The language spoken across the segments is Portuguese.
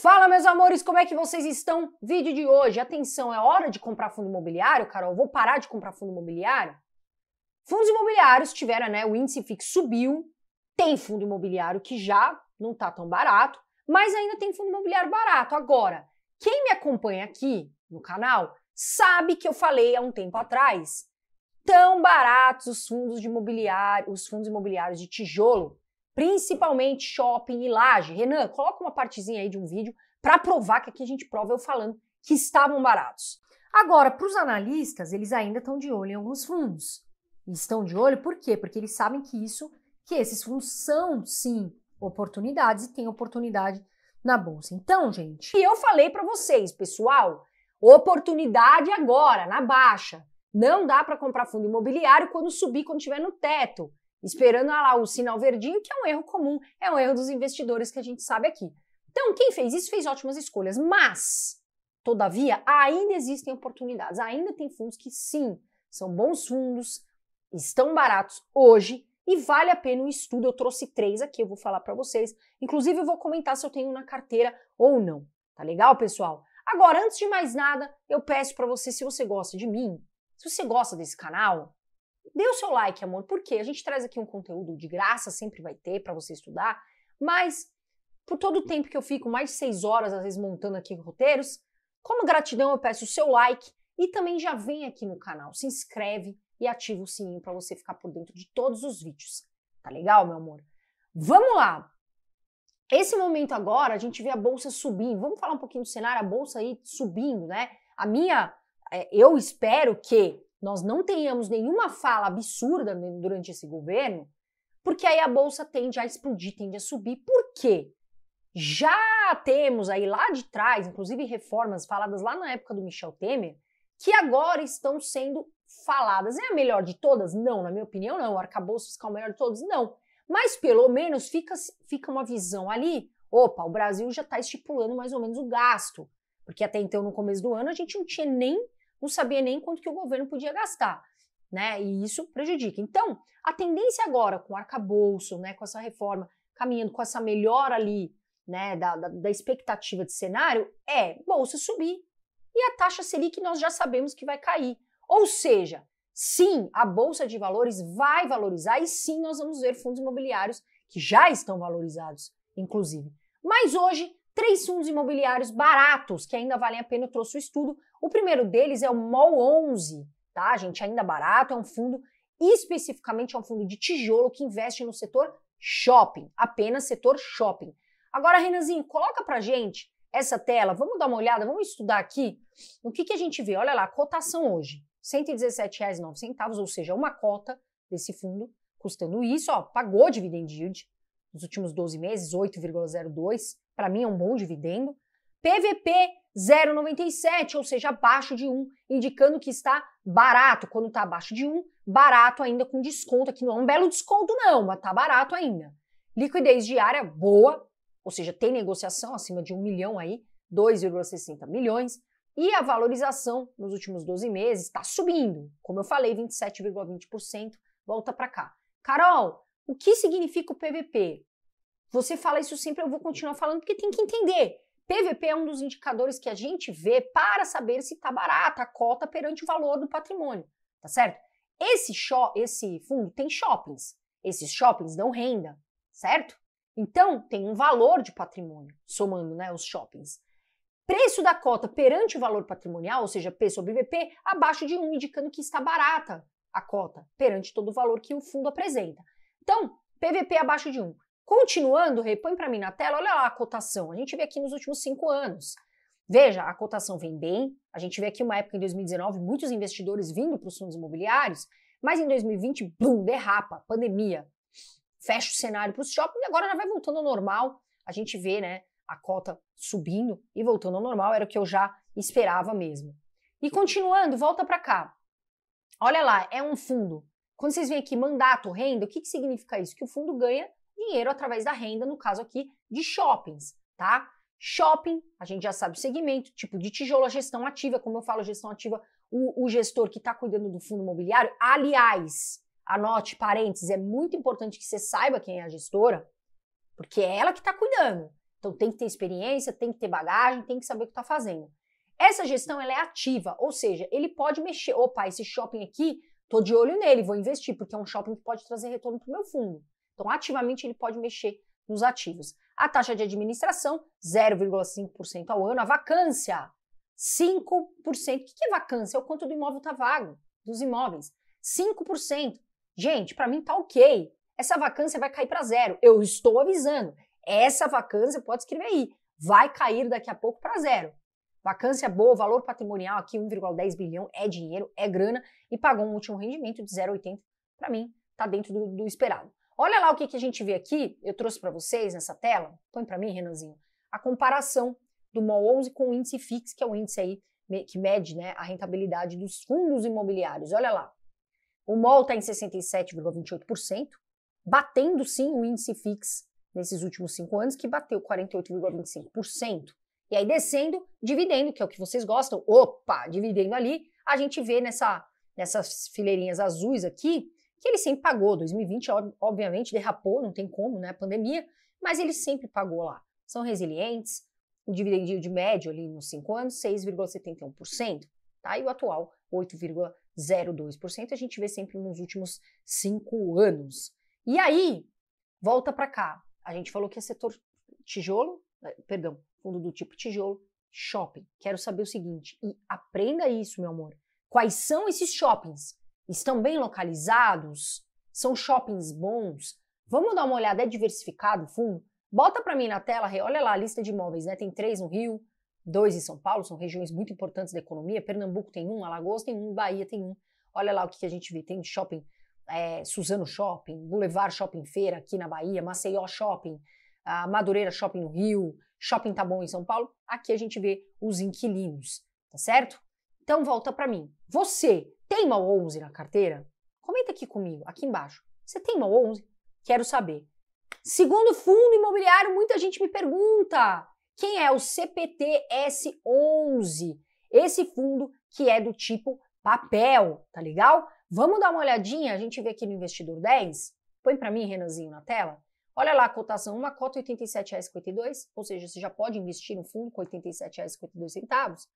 Fala, meus amores, como é que vocês estão? Vídeo de hoje. Atenção, é hora de comprar fundo imobiliário, Carol? Vou parar de comprar fundo imobiliário? Fundos imobiliários tiveram, né? O índice fixo subiu. Tem fundo imobiliário que já não tá tão barato, mas ainda tem fundo imobiliário barato. Agora, quem me acompanha aqui no canal sabe que eu falei há um tempo atrás tão baratos os fundos de imobiliário, os fundos imobiliários de tijolo principalmente shopping e laje. Renan, coloca uma partezinha aí de um vídeo para provar que aqui a gente prova eu falando que estavam baratos. Agora, para os analistas, eles ainda estão de olho em alguns fundos. estão de olho por quê? Porque eles sabem que isso, que esses fundos são sim oportunidades e tem oportunidade na bolsa. Então, gente, e eu falei para vocês, pessoal, oportunidade agora, na baixa. Não dá para comprar fundo imobiliário quando subir, quando estiver no teto esperando ah lá, o sinal verdinho, que é um erro comum, é um erro dos investidores que a gente sabe aqui. Então, quem fez isso fez ótimas escolhas, mas, todavia, ainda existem oportunidades, ainda tem fundos que sim, são bons fundos, estão baratos hoje e vale a pena um estudo. Eu trouxe três aqui, eu vou falar para vocês. Inclusive, eu vou comentar se eu tenho na carteira ou não. Tá legal, pessoal? Agora, antes de mais nada, eu peço para você, se você gosta de mim, se você gosta desse canal, Dê o seu like, amor, porque a gente traz aqui um conteúdo de graça, sempre vai ter para você estudar, mas por todo o tempo que eu fico, mais de seis horas, às vezes, montando aqui roteiros, como gratidão eu peço o seu like e também já vem aqui no canal, se inscreve e ativa o sininho para você ficar por dentro de todos os vídeos. Tá legal, meu amor? Vamos lá! Esse momento agora, a gente vê a bolsa subindo. Vamos falar um pouquinho do cenário, a bolsa aí subindo, né? A minha, eh, eu espero que nós não tenhamos nenhuma fala absurda durante esse governo, porque aí a bolsa tende a explodir, tende a subir. Por quê? Já temos aí lá de trás, inclusive reformas faladas lá na época do Michel Temer, que agora estão sendo faladas. É a melhor de todas? Não, na minha opinião, não. O arcabouço fiscal é o melhor de todos? Não. Mas pelo menos fica, fica uma visão ali. Opa, o Brasil já está estipulando mais ou menos o gasto. Porque até então, no começo do ano, a gente não tinha nem não sabia nem quanto que o governo podia gastar. Né? E isso prejudica. Então, a tendência agora com o arcabouço, né, com essa reforma, caminhando com essa melhora ali, né, da, da, da expectativa de cenário, é bolsa subir e a taxa Selic nós já sabemos que vai cair. Ou seja, sim, a bolsa de valores vai valorizar e sim nós vamos ver fundos imobiliários que já estão valorizados, inclusive. Mas hoje, três fundos imobiliários baratos que ainda valem a pena, eu trouxe o estudo o primeiro deles é o MOL 11, tá, gente? Ainda barato, é um fundo, especificamente é um fundo de tijolo que investe no setor shopping, apenas setor shopping. Agora, Renanzinho, coloca pra gente essa tela, vamos dar uma olhada, vamos estudar aqui o que, que a gente vê. Olha lá, cotação hoje, R$ 117,09, ou seja, uma cota desse fundo custando isso, ó, pagou dividend yield nos últimos 12 meses, 8,02, para mim é um bom dividendo. PVP 0,97, ou seja, abaixo de 1, indicando que está barato. Quando está abaixo de 1, barato ainda com desconto, aqui não é um belo desconto não, mas está barato ainda. Liquidez diária boa, ou seja, tem negociação acima de 1 milhão aí, 2,60 milhões. E a valorização nos últimos 12 meses está subindo, como eu falei, 27,20%, volta para cá. Carol, o que significa o PVP? Você fala isso sempre, eu vou continuar falando porque tem que entender. PVP é um dos indicadores que a gente vê para saber se está barata a cota perante o valor do patrimônio, tá certo? Esse, esse fundo tem shoppings. Esses shoppings dão renda, certo? Então, tem um valor de patrimônio, somando né, os shoppings. Preço da cota perante o valor patrimonial, ou seja, P sobre VP, abaixo de 1, indicando que está barata a cota perante todo o valor que o fundo apresenta. Então, PVP abaixo de 1. Continuando, repõe para mim na tela, olha lá a cotação. A gente vê aqui nos últimos cinco anos. Veja, a cotação vem bem. A gente vê aqui uma época em 2019, muitos investidores vindo para os fundos imobiliários, mas em 2020, bum, derrapa, pandemia. Fecha o cenário para os shopping. e agora já vai voltando ao normal. A gente vê, né, a cota subindo e voltando ao normal, era o que eu já esperava mesmo. E continuando, volta para cá. Olha lá, é um fundo. Quando vocês veem aqui mandato, renda, o que, que significa isso? Que o fundo ganha dinheiro através da renda, no caso aqui de shoppings, tá? Shopping, a gente já sabe o segmento, tipo de tijolo, a gestão ativa, como eu falo, gestão ativa, o, o gestor que está cuidando do fundo imobiliário. Aliás, anote, parênteses, é muito importante que você saiba quem é a gestora, porque é ela que está cuidando. Então tem que ter experiência, tem que ter bagagem, tem que saber o que está fazendo. Essa gestão ela é ativa, ou seja, ele pode mexer. Opa, esse shopping aqui, tô de olho nele, vou investir, porque é um shopping que pode trazer retorno para o meu fundo. Então, ativamente ele pode mexer nos ativos. A taxa de administração, 0,5% ao ano. A vacância, 5%. O que é vacância? É o quanto do imóvel está vago, dos imóveis. 5%. Gente, para mim tá ok. Essa vacância vai cair para zero. Eu estou avisando. Essa vacância, pode escrever aí, vai cair daqui a pouco para zero. Vacância boa, valor patrimonial aqui 1,10 bilhão é dinheiro, é grana e pagou um último rendimento de 0,80. Para mim, tá dentro do, do esperado. Olha lá o que, que a gente vê aqui, eu trouxe para vocês nessa tela, põe para mim, Renanzinho, a comparação do MOL 11 com o índice FIX, que é o índice aí que mede né, a rentabilidade dos fundos imobiliários. Olha lá, o MOL está em 67,28%, batendo sim o índice FIX nesses últimos cinco anos, que bateu 48,25%. E aí descendo, dividendo, que é o que vocês gostam, opa, dividendo ali, a gente vê nessa, nessas fileirinhas azuis aqui, que ele sempre pagou. 2020, obviamente, derrapou, não tem como, né? pandemia, mas ele sempre pagou lá. São resilientes, o dividendo de médio ali nos cinco anos, 6,71%, tá? E o atual, 8,02%. A gente vê sempre nos últimos cinco anos. E aí, volta para cá. A gente falou que é setor tijolo, eh, perdão, fundo do tipo tijolo, shopping. Quero saber o seguinte, e aprenda isso, meu amor. Quais são esses shoppings? estão bem localizados, são shoppings bons. Vamos dar uma olhada, é diversificado o fundo? Bota para mim na tela, olha lá a lista de imóveis, né? Tem três no Rio, dois em São Paulo, são regiões muito importantes da economia. Pernambuco tem um, Alagoas tem um, Bahia tem um. Olha lá o que, a gente vê, tem shopping, é, Suzano Shopping, Boulevard Shopping Feira aqui na Bahia, Maceió Shopping, Madureira Shopping no Rio, Shopping Bom em São Paulo. Aqui a gente vê os inquilinos, tá certo? Então volta para mim. Você tem mal 11 na carteira? Comenta aqui comigo, aqui embaixo. Você tem mal 11? Quero saber. Segundo fundo imobiliário, muita gente me pergunta: quem é o CPTS11? Esse fundo que é do tipo papel, tá legal? Vamos dar uma olhadinha, a gente vê aqui no investidor 10. Põe para mim, Renanzinho, na tela. Olha lá a cotação, uma cota R$ 87,52, ou seja, você já pode investir no fundo com R$ 87,52,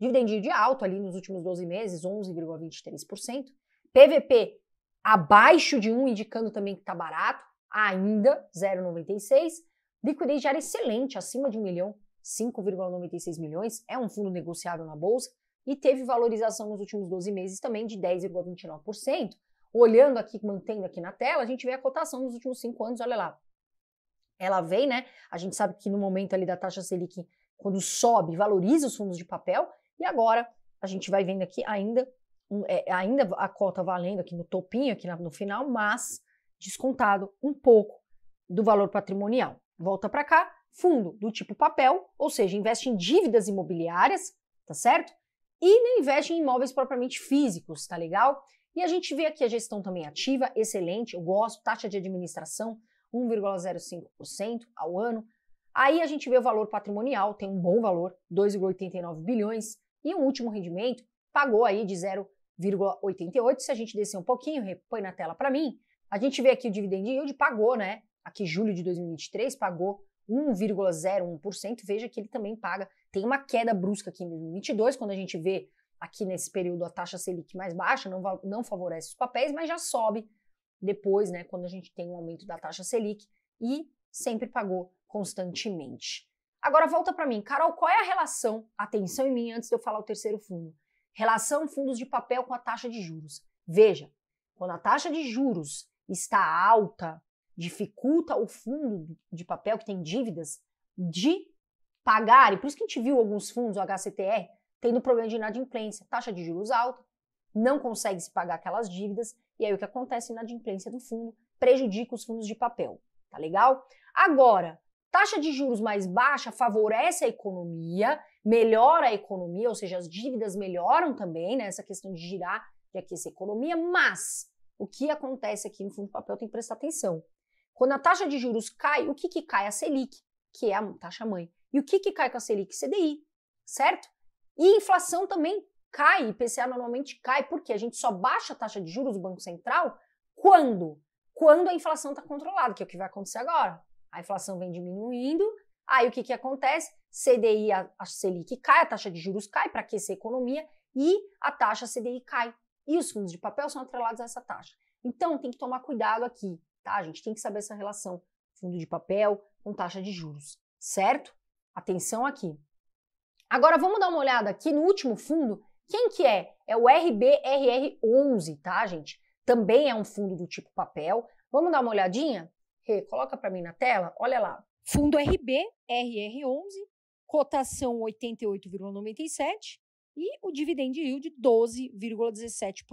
Dividend yield alto ali nos últimos 12 meses, 11,23%. PVP abaixo de 1, indicando também que está barato, ainda 0,96. Liquidez diária excelente, acima de 1 milhão, 5,96 milhões. É um fundo negociável na bolsa e teve valorização nos últimos 12 meses também de 10,29%. Olhando aqui, mantendo aqui na tela, a gente vê a cotação nos últimos 5 anos, olha lá. Ela vem, né? A gente sabe que no momento ali da taxa Selic, quando sobe, valoriza os fundos de papel e agora a gente vai vendo aqui ainda, é, ainda a cota valendo aqui no topinho, aqui no final, mas descontado um pouco do valor patrimonial. Volta para cá, fundo do tipo papel, ou seja, investe em dívidas imobiliárias, tá certo? E não investe em imóveis propriamente físicos, tá legal? E a gente vê aqui a gestão também ativa, excelente, eu gosto, taxa de administração 1,05% ao ano. Aí a gente vê o valor patrimonial, tem um bom valor, 2,89 bilhões, e um último rendimento pagou aí de 0,88. Se a gente descer um pouquinho, repõe na tela para mim, a gente vê aqui o dividend yield pagou, né? Aqui julho de 2023 pagou 1,01%. Veja que ele também paga, tem uma queda brusca aqui em 2022, quando a gente vê aqui nesse período a taxa Selic mais baixa, não, não favorece os papéis, mas já sobe depois, né, quando a gente tem um aumento da taxa Selic e sempre pagou constantemente. Agora volta para mim, Carol, qual é a relação? Atenção em mim antes de eu falar o terceiro fundo. Relação fundos de papel com a taxa de juros. Veja, quando a taxa de juros está alta, dificulta o fundo de papel que tem dívidas de pagar, e por isso que a gente viu alguns fundos, o HCTR, tendo problema de inadimplência, taxa de juros alta, não consegue se pagar aquelas dívidas, e aí o que acontece inadimplência do fundo prejudica os fundos de papel, tá legal? Agora, Taxa de juros mais baixa favorece a economia, melhora a economia, ou seja, as dívidas melhoram também, né? Essa questão de girar, de aquecer a economia, mas o que acontece aqui no fundo do papel tem que prestar atenção. Quando a taxa de juros cai, o que, que cai? A Selic, que é a taxa mãe. E o que, que cai com a Selic? CDI, certo? E inflação também cai, IPCA normalmente cai, porque a gente só baixa a taxa de juros do Banco Central quando? Quando a inflação está controlada, que é o que vai acontecer agora a inflação vem diminuindo, aí o que, que acontece? CDI, a, a Selic cai, a taxa de juros cai para aquecer a economia e a taxa CDI cai. E os fundos de papel são atrelados a essa taxa. Então tem que tomar cuidado aqui, tá? A gente tem que saber essa relação fundo de papel com taxa de juros, certo? Atenção aqui. Agora vamos dar uma olhada aqui no último fundo. Quem que é? É o RBRR11, tá, gente? Também é um fundo do tipo papel. Vamos dar uma olhadinha? Rê, coloca para mim na tela, olha lá. Fundo RB, RR11, cotação 88,97 e o dividend yield 12,17%.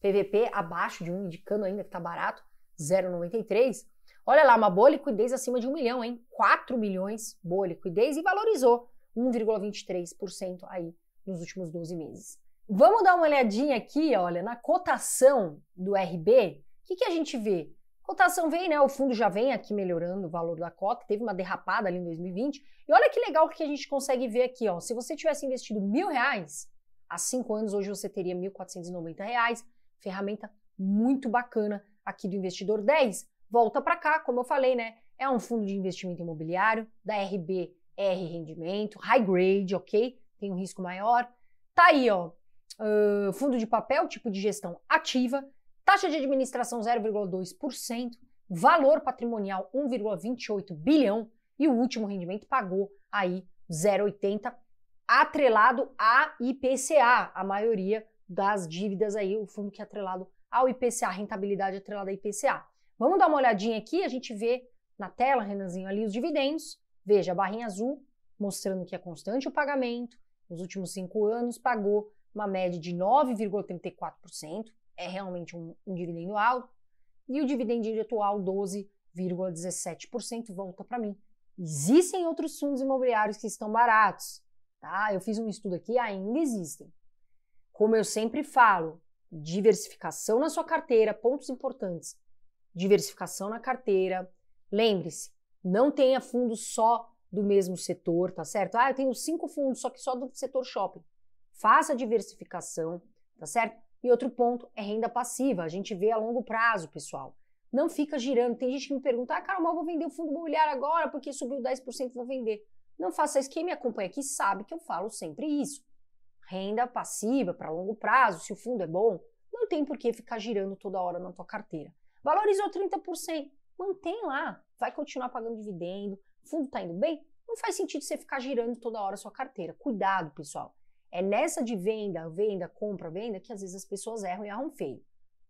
PVP abaixo de 1, um, indicando ainda que está barato, 0,93. Olha lá, uma boa liquidez acima de 1 um milhão, hein? 4 milhões, boa liquidez e valorizou 1,23% aí nos últimos 12 meses. Vamos dar uma olhadinha aqui, olha, na cotação do RB. O que, que a gente vê? Cotação vem, né? O fundo já vem aqui melhorando o valor da cota, teve uma derrapada ali em 2020. E olha que legal que a gente consegue ver aqui, ó. Se você tivesse investido mil reais há cinco anos, hoje você teria R$ 1.490. Reais, ferramenta muito bacana aqui do Investidor 10. Volta para cá, como eu falei, né? É um fundo de investimento imobiliário da RBR Rendimento, high grade, ok? Tem um risco maior. Tá aí, ó. Uh, fundo de papel, tipo de gestão ativa, taxa de administração 0,2%, valor patrimonial 1,28 bilhão e o último rendimento pagou aí 0,80 atrelado a IPCA, a maioria das dívidas aí, o fundo que é atrelado ao IPCA, rentabilidade atrelada a IPCA. Vamos dar uma olhadinha aqui, a gente vê na tela, Renanzinho, ali os dividendos, veja a barrinha azul mostrando que é constante o pagamento, nos últimos cinco anos pagou uma média de 9,34%, é realmente um, um dividendo alto, e o dividendo atual, 12,17% volta para mim. Existem outros fundos imobiliários que estão baratos, tá? Eu fiz um estudo aqui, ainda existem. Como eu sempre falo, diversificação na sua carteira, pontos importantes. Diversificação na carteira. Lembre-se, não tenha fundos só do mesmo setor, tá certo? Ah, eu tenho cinco fundos, só que só do setor shopping. Faça diversificação, tá certo? E outro ponto é renda passiva. A gente vê a longo prazo, pessoal. Não fica girando. Tem gente que me pergunta: ah, cara, mas vou vender o fundo imobiliário agora porque subiu 10%, vou vender. Não faça isso. Quem me acompanha aqui sabe que eu falo sempre isso. Renda passiva para longo prazo, se o fundo é bom, não tem por que ficar girando toda hora na tua carteira. Valorizou 30%, mantém lá, vai continuar pagando dividendo, o fundo está indo bem, não faz sentido você ficar girando toda hora a sua carteira. Cuidado, pessoal. É nessa de venda, venda, compra, venda que às vezes as pessoas erram e erram feio.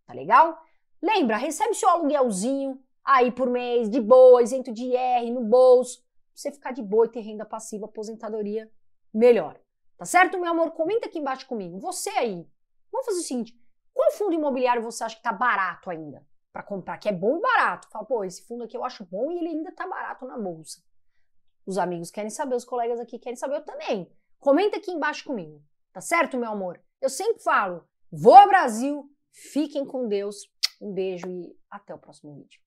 Tá legal? Lembra, recebe seu aluguelzinho aí por mês, de boa, isento de IR, no bolso. Pra você ficar de boa e ter renda passiva, aposentadoria, melhor. Tá certo, meu amor? Comenta aqui embaixo comigo. Você aí, vamos fazer o seguinte: qual fundo imobiliário você acha que tá barato ainda para comprar? Que é bom e barato. Fala, pô, esse fundo aqui eu acho bom e ele ainda tá barato na bolsa. Os amigos querem saber, os colegas aqui querem saber, eu também. Comenta aqui embaixo comigo, tá certo, meu amor? Eu sempre falo, vou ao Brasil, fiquem com Deus, um beijo e até o próximo vídeo.